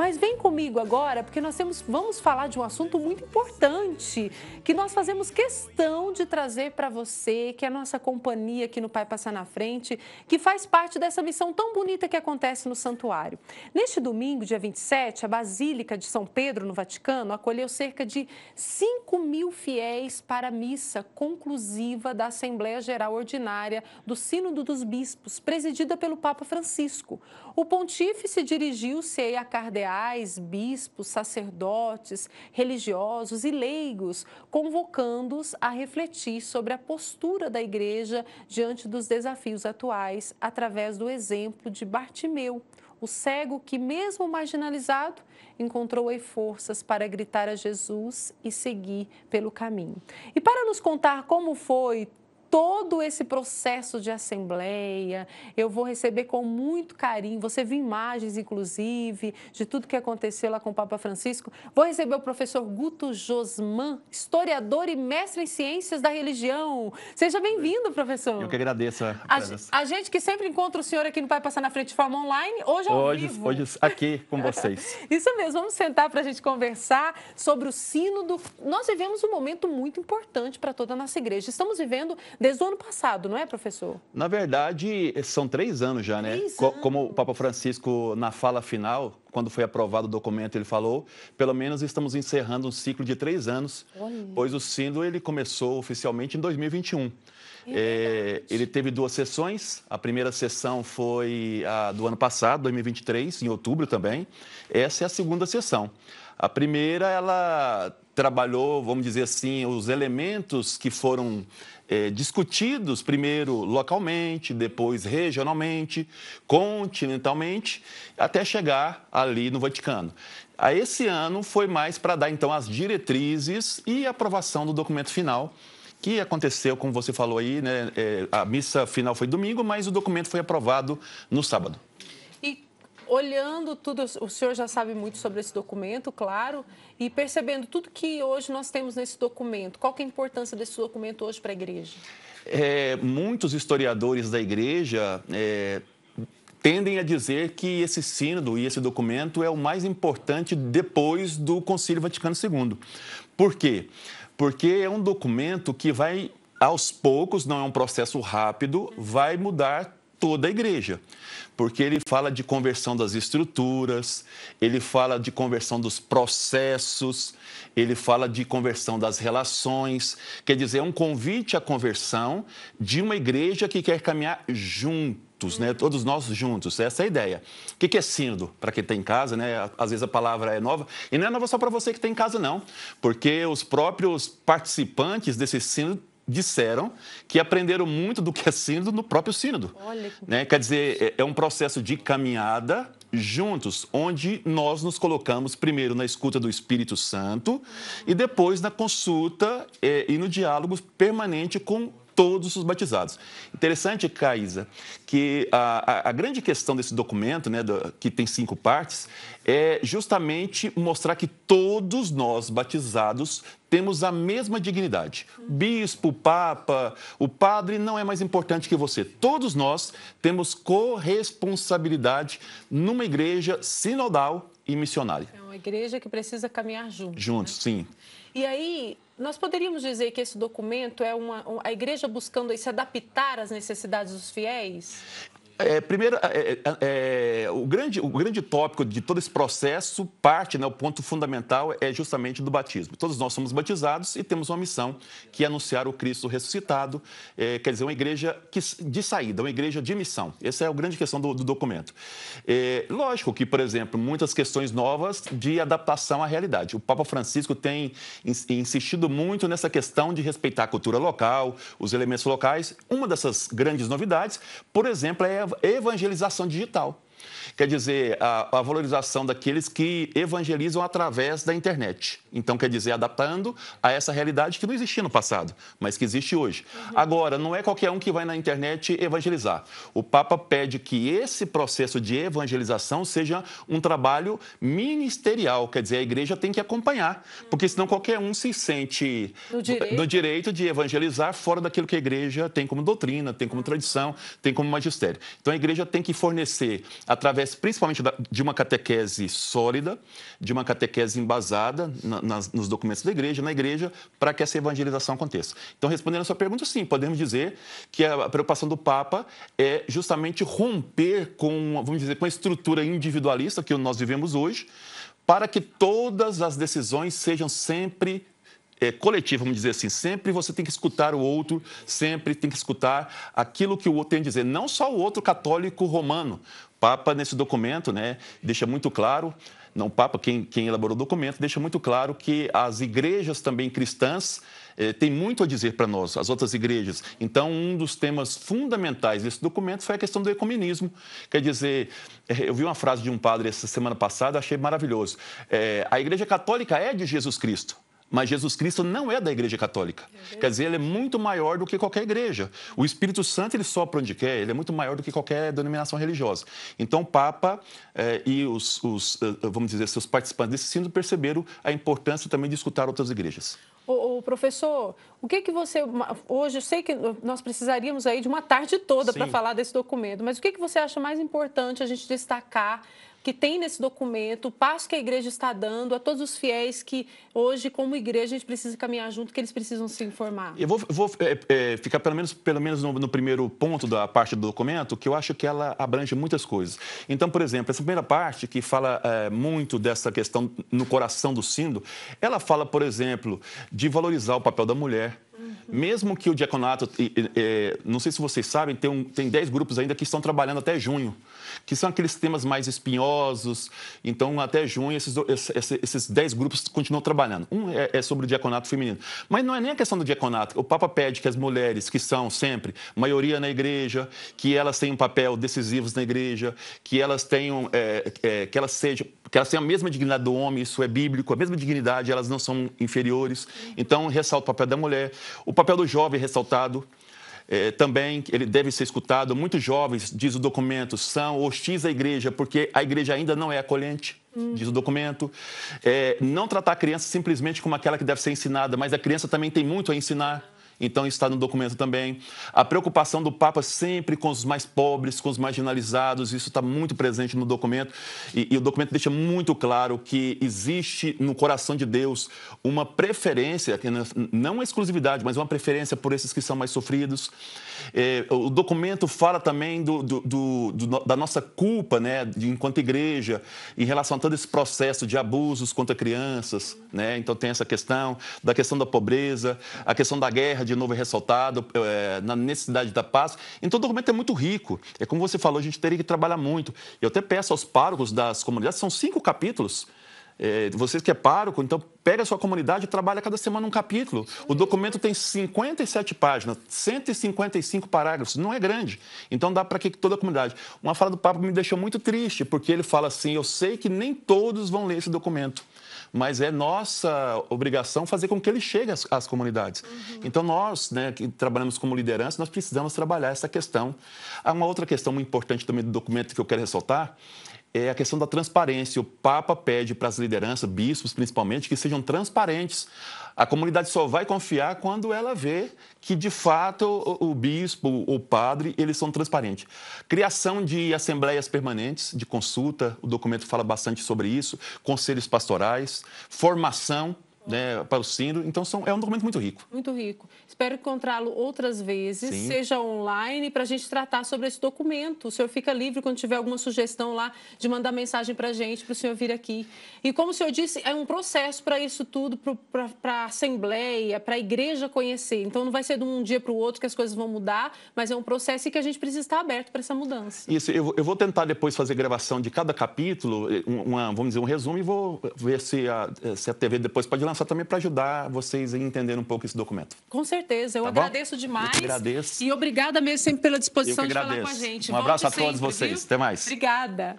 Mas vem comigo agora, porque nós temos, vamos falar de um assunto muito importante que nós fazemos questão de trazer para você, que é a nossa companhia aqui no Pai Passar na Frente, que faz parte dessa missão tão bonita que acontece no santuário. Neste domingo, dia 27, a Basílica de São Pedro, no Vaticano, acolheu cerca de 5 mil fiéis para a missa conclusiva da Assembleia Geral Ordinária do Sínodo dos Bispos, presidida pelo Papa Francisco. O pontífice dirigiu-se a cardeal bispos, sacerdotes, religiosos e leigos, convocando-os a refletir sobre a postura da igreja diante dos desafios atuais através do exemplo de Bartimeu, o cego que, mesmo marginalizado, encontrou aí forças para gritar a Jesus e seguir pelo caminho. E para nos contar como foi todo esse processo de assembleia. Eu vou receber com muito carinho. Você viu imagens, inclusive, de tudo que aconteceu lá com o Papa Francisco. Vou receber o professor Guto Josman, historiador e mestre em ciências da religião. Seja bem-vindo, professor. Eu que agradeço a, a, a gente que sempre encontra o senhor aqui no Pai Passar na Frente de forma online, hoje é hoje, vivo. Hoje aqui com vocês. Isso mesmo, vamos sentar para a gente conversar sobre o sínodo. Nós vivemos um momento muito importante para toda a nossa igreja. Estamos vivendo desde o ano passado, não é, professor? Na verdade, são três anos já, né? Três anos. Como o Papa Francisco, na fala final, quando foi aprovado o documento, ele falou, pelo menos estamos encerrando um ciclo de três anos, Olha. pois o símbolo ele começou oficialmente em 2021. É, é ele teve duas sessões. A primeira sessão foi a do ano passado, 2023, em outubro também. Essa é a segunda sessão. A primeira, ela trabalhou, vamos dizer assim, os elementos que foram é, discutidos primeiro localmente, depois regionalmente, continentalmente, até chegar ali no Vaticano. A ah, esse ano foi mais para dar então as diretrizes e aprovação do documento final, que aconteceu, como você falou aí, né, é, a missa final foi domingo, mas o documento foi aprovado no sábado olhando tudo, o senhor já sabe muito sobre esse documento, claro, e percebendo tudo que hoje nós temos nesse documento, qual é a importância desse documento hoje para a igreja? É, muitos historiadores da igreja é, tendem a dizer que esse sínodo e esse documento é o mais importante depois do Concílio Vaticano II. Por quê? Porque é um documento que vai aos poucos, não é um processo rápido, vai mudar toda a igreja, porque ele fala de conversão das estruturas, ele fala de conversão dos processos, ele fala de conversão das relações. Quer dizer, é um convite à conversão de uma igreja que quer caminhar juntos, né? Todos nós juntos, essa é a ideia. O que é sínodo? Para quem está em casa, né? Às vezes a palavra é nova, e não é nova só para você que está em casa, não, porque os próprios participantes desse sínodo disseram que aprenderam muito do que é sínodo no próprio sínodo. Olha que... Né? Quer dizer, é, é um processo de caminhada juntos, onde nós nos colocamos primeiro na escuta do Espírito Santo e depois na consulta é, e no diálogo permanente com todos os batizados. Interessante, Caísa, que a, a, a grande questão desse documento, né, do, que tem cinco partes, é justamente mostrar que todos nós batizados temos a mesma dignidade. Bispo, Papa, o padre não é mais importante que você. Todos nós temos corresponsabilidade numa igreja sinodal e missionária. É uma igreja que precisa caminhar junto, juntos. Juntos, né? sim. E aí, nós poderíamos dizer que esse documento é uma, a igreja buscando se adaptar às necessidades dos fiéis? É, primeiro, é é, é, é, o, grande, o grande tópico de todo esse processo parte, né, o ponto fundamental é justamente do batismo. Todos nós somos batizados e temos uma missão, que é anunciar o Cristo ressuscitado, é, quer dizer, uma igreja que, de saída, uma igreja de missão. Essa é a grande questão do, do documento. lógico que, por exemplo, muitas questões novas de adaptação à realidade. O Papa Francisco tem insistido muito nessa questão de respeitar a cultura local, os elementos locais. Uma dessas grandes novidades, por exemplo, é a evangelização digital. Quer dizer, a, a valorização daqueles que evangelizam através da internet. Então, quer dizer, adaptando a essa realidade que não existia no passado, mas que existe hoje. Uhum. Agora, não é qualquer um que vai na internet evangelizar. O Papa pede que esse processo de evangelização seja um trabalho ministerial, quer dizer, a igreja tem que acompanhar, porque senão qualquer um se sente no direito, no direito de evangelizar fora daquilo que a igreja tem como doutrina, tem como tradição, tem como magistério. Então, a igreja tem que fornecer através principalmente de uma catequese sólida, de uma catequese embasada na, nas, nos documentos da igreja, na igreja, para que essa evangelização aconteça. Então, respondendo a sua pergunta, sim, podemos dizer que a preocupação do Papa é justamente romper com, vamos dizer, com a estrutura individualista que nós vivemos hoje, para que todas as decisões sejam sempre é, vamos dizer assim. Sempre você tem que escutar o outro, sempre tem que escutar aquilo que o outro tem a dizer. Não só o outro católico romano, Papa, nesse documento, né, deixa muito claro, não Papa, quem, quem elaborou o documento, deixa muito claro que as igrejas também cristãs eh, têm muito a dizer para nós, as outras igrejas. Então, um dos temas fundamentais desse documento foi a questão do ecumenismo. Quer dizer, eh, eu vi uma frase de um padre essa semana passada, achei maravilhoso. Eh, a Igreja Católica é de Jesus Cristo. Mas Jesus Cristo não é da Igreja Católica. Quer dizer, ele é muito maior do que qualquer igreja. O Espírito Santo ele sopra onde quer, ele é muito maior do que qualquer denominação religiosa. Então, o Papa eh, e os, os, eh, vamos dizer, seus participantes desse sínodo perceberam a importância também de escutar outras igrejas. O professor, o que que você hoje eu sei que nós precisaríamos aí de uma tarde toda para falar desse documento, mas o que que você acha mais importante a gente destacar que tem nesse documento, o passo que a igreja está dando a todos os fiéis que hoje, como igreja, a gente precisa caminhar junto, que eles precisam se informar? Eu vou, vou é, é, ficar pelo menos, pelo menos no, no, primeiro ponto da parte do documento, que eu acho que ela abrange muitas coisas. Então, por exemplo, essa primeira parte que fala é, muito dessa questão no coração do sínodo, ela fala, por exemplo, de valorizar o papel da mulher, mesmo que o diaconato, é, não sei se vocês sabem, tem, um, tem 10 grupos ainda que estão trabalhando até junho, que são aqueles temas mais espinhosos. Então, até junho, esses, esses 10 grupos continuam trabalhando. Um é, é, sobre o diaconato feminino. Mas não é nem a questão do diaconato. O Papa pede que as mulheres, que são sempre maioria na igreja, que elas tenham um papel decisivo na igreja, que elas tenham, é, é que elas sejam que elas têm a mesma dignidade do homem, isso é bíblico, a mesma dignidade, elas não são inferiores. Então, ressalta o papel da mulher. O papel do jovem é ressaltado. É, também ele deve ser escutado. Muitos jovens, diz o documento, são hostis à igreja, porque a igreja ainda não é acolhente, hum. diz o documento. É, não tratar a criança simplesmente como aquela que deve ser ensinada, mas a criança também tem muito a ensinar então está no documento também. A preocupação do Papa sempre com os mais pobres, com os marginalizados, isso está muito presente no documento. E, e o documento deixa muito claro que existe no coração de Deus uma preferência, não uma é, é exclusividade, mas uma preferência por esses que são mais sofridos. É, o documento fala também do, do, do, da nossa culpa, né, de, enquanto igreja, em relação a todo esse processo de abusos contra crianças, né? Então tem essa questão da questão da pobreza, a questão da guerra de novo ressaltado, é, na necessidade da paz. Então, o documento é muito rico. É como você falou, a gente teria que trabalhar muito. Eu até peço aos párocos das comunidades, são cinco capítulos, é, vocês que é pároco, então pega a sua comunidade e trabalha cada semana um capítulo. O documento tem 57 páginas, 155 parágrafos, não é grande. Então dá para que toda a comunidade. Uma fala do Papa me deixou muito triste, porque ele fala assim: eu sei que nem todos vão ler esse documento mas é nossa obrigação fazer com que ele chegue às, às comunidades. Uhum. Então, nós, né, que trabalhamos como liderança, nós precisamos trabalhar essa questão. Há uma outra questão muito importante também do documento que eu quero ressaltar, é a questão da transparência. O Papa pede para as lideranças, bispos principalmente, que sejam transparentes. A comunidade só vai confiar quando ela vê que, de fato, o, bispo, o padre, eles são transparentes. Criação de assembleias permanentes de consulta, o documento fala bastante sobre isso, conselhos pastorais, formação né, para o síndrome. Então, são, é um documento muito rico. Muito rico. Espero encontrá-lo outras vezes, Sim. seja online, para a gente tratar sobre esse documento. O senhor fica livre quando tiver alguma sugestão lá de mandar mensagem para a gente, para o senhor vir aqui. E como o senhor disse, é um processo para isso tudo, para a Assembleia, para a Igreja conhecer. Então, não vai ser de um dia para o outro que as coisas vão mudar, mas é um processo e que a gente precisa estar aberto para essa mudança. Isso, eu, eu, vou tentar depois fazer gravação de cada capítulo, uma, vamos dizer, um resumo, e vou ver se a, se a TV depois pode lançar só também para ajudar vocês a entender um pouco esse documento. Com certeza, eu tá agradeço bom? demais. Eu agradeço. E obrigada mesmo sempre pela disposição de falar com a gente. Um abraço Volte a todos sempre, vocês. Viu? Até mais. Obrigada.